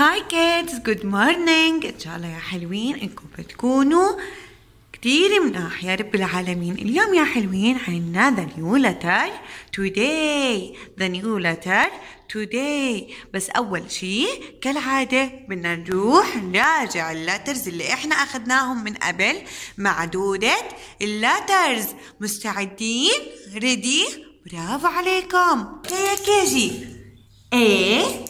هاي كيدز جود مورنينج ان شاء الله يا حلوين انكم بتكونوا كتير مناح يا رب العالمين اليوم يا حلوين عنا ذا نيو لتر today ذا نيو لتر today بس أول شي كالعادة بدنا نروح نراجع اللترز اللي احنا أخذناهم من قبل معدوده دودة اللترز مستعدين ready برافو عليكم يا كيجي ايه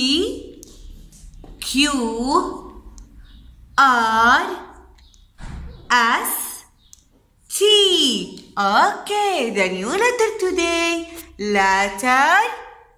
Q R S T. Okay, the new letter today. Letter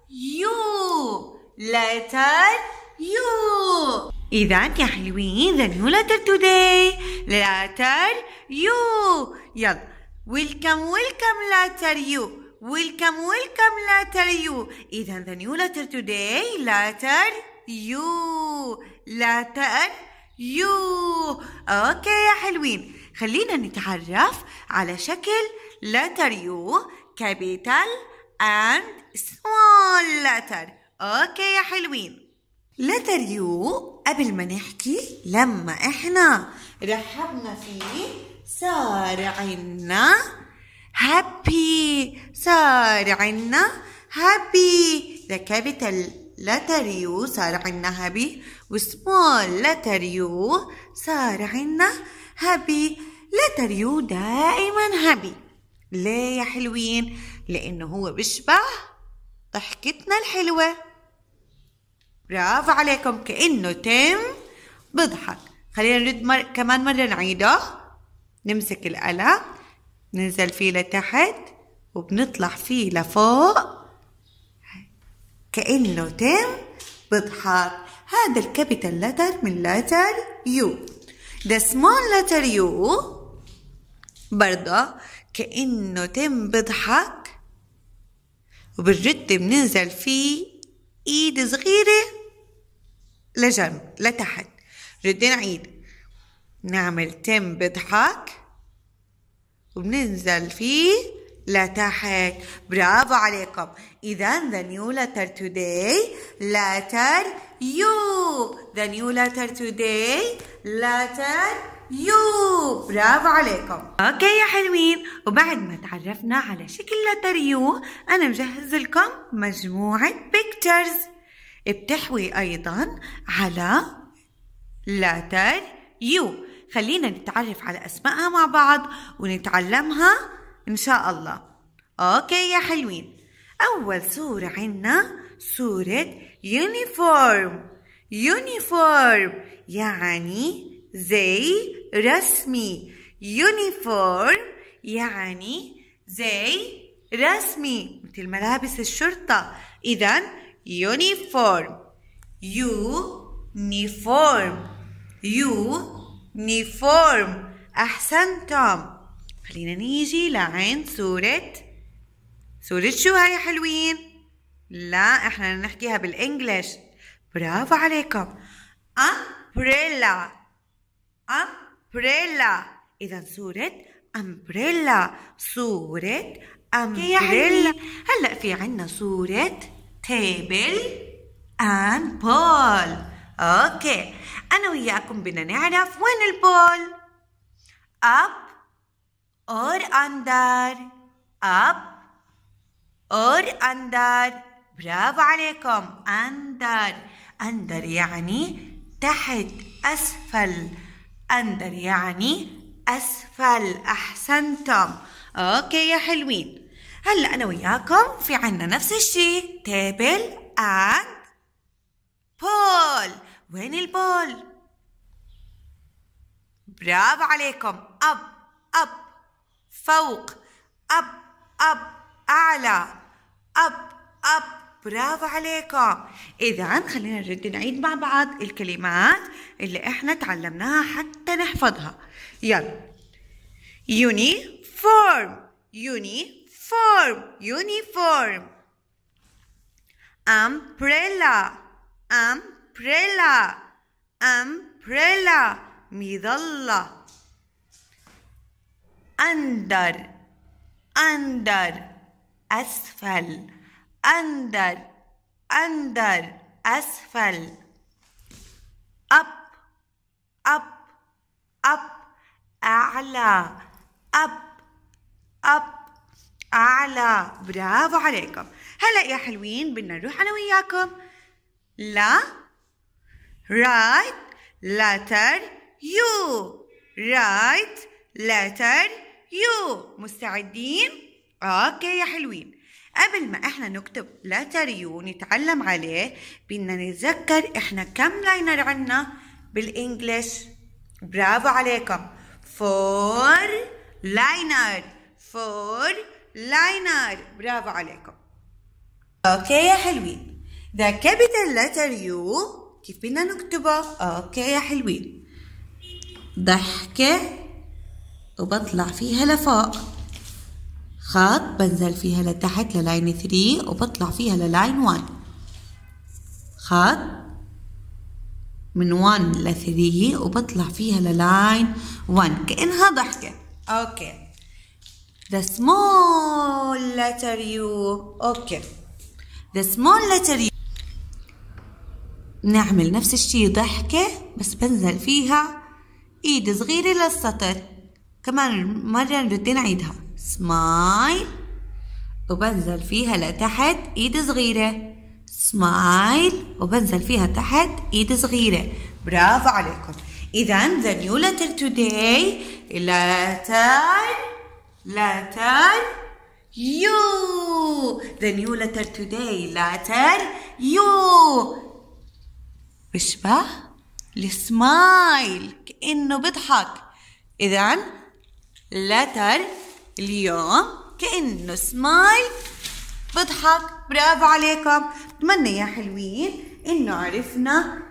U. Letter U. إذا يا حلوين the new letter today. Letter U. يلا. Welcome, welcome letter U. Welcome, welcome letter U. إذا the new letter today letter يو لا تأن يو أوكي يا حلوين خلينا نتعرف على شكل letter U capital and small letter أوكي يا حلوين letter U قبل ما نحكي لما إحنا رحبنا فيه صار عنا happy صار عنا happy ده capital U سارع small وسمول U سارع letter U دائما هبي ليه يا حلوين لأنه هو بيشبه ضحكتنا الحلوة برافو عليكم كأنه تم بضحك خلينا نرد مر... كمان مرة نعيده نمسك القلم ننزل فيه لتحت وبنطلع فيه لفوق كأنه تم بضحار هذا الكابيتال لتر من لتر يو ده سمول لتر يو برضه كأنه تم بضحك وبالجد بننزل فيه ايد صغيرة لجنب لتحت جد نعيد نعمل تم بضحك وبننزل فيه letter برافو عليكم إذا the new letter today letter U the new letter today letter U برافو عليكم أوكي يا حلوين وبعد ما تعرفنا على شكل letter U أنا مجهز لكم مجموعة pictures بتحوي أيضا على letter U خلينا نتعرف على أسمائها مع بعض ونتعلمها إن شاء الله أوكي يا حلوين أول صورة عنا صورة يونيفورم يونيفورم يعني زي رسمي يونيفورم يعني زي رسمي مثل ملابس الشرطة إذا يونيفورم يونيفورم يونيفورم أحسنتم خلينا نيجي لعند صورة صورة شو هاي حلوين لا احنا نحكيها بالانجلش برافو عليكم امبريلا امبريلا اذا صورة امبريلا صورة امبريلا هلا في عنا صورة تيبل آند بول اوكي انا وياكم بدنا نعرف وين البول up और अंदर أب اور أندر برافو عليكم أندر أندر يعني تحت أسفل أندر يعني أسفل أحسنتم أوكي يا حلوين هلا أنا وياكم في عنا نفس الشيء تيبل أند بول وين البول برافو عليكم أب أب فوق أب أب أعلى أب أب برافو عليكم إذا خلينا نرد نعيد مع بعض الكلمات اللي إحنا تعلمناها حتى نحفظها يلا يونيفورم يونيفورم يونيفورم أمبريلا أمبريلا أمبريلا مظلة أندر أندر أسفل أندر أندر أسفل أب أب أب أعلى أب أب أعلى برافو عليكم هلا يا حلوين بدنا نروح أنا وياكم لا right letter U right letter يو مستعدين؟ اوكي يا حلوين قبل ما احنا نكتب letter يو نتعلم عليه بدنا نتذكر احنا كم لاينر عنا بالانجلش برافو عليكم فور لاينر فور لاينر برافو عليكم اوكي يا حلوين ذا كابيتال letter يو كيف بدنا نكتبه اوكي يا حلوين ضحكه وبطلع فيها لفوق خط بنزل فيها لتحت للاين 3 وبطلع فيها للاين 1 خط من 1 ل 3 وبطلع فيها للاين 1 كأنها ضحكة اوكي the small letter U اوكي the small letter U نعمل نفس الشي ضحكة بس بنزل فيها ايد e. صغيرة للسطر كمان مرة المرتين نعيدها سمايل وبنزل فيها لتحت ايد صغيرة سمايل وبنزل فيها تحت ايد صغيرة برافو عليكم إذا the new letter today letter letter U the new letter today letter U بشبه السمايل كأنه بيضحك إذا لتر اليوم كأنه سمايل بضحك برافو عليكم بتمنى يا حلوين إنه عرفنا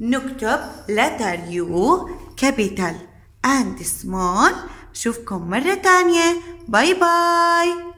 نكتب لتر يو كابيتال and small بشوفكم مرة تانية باي باي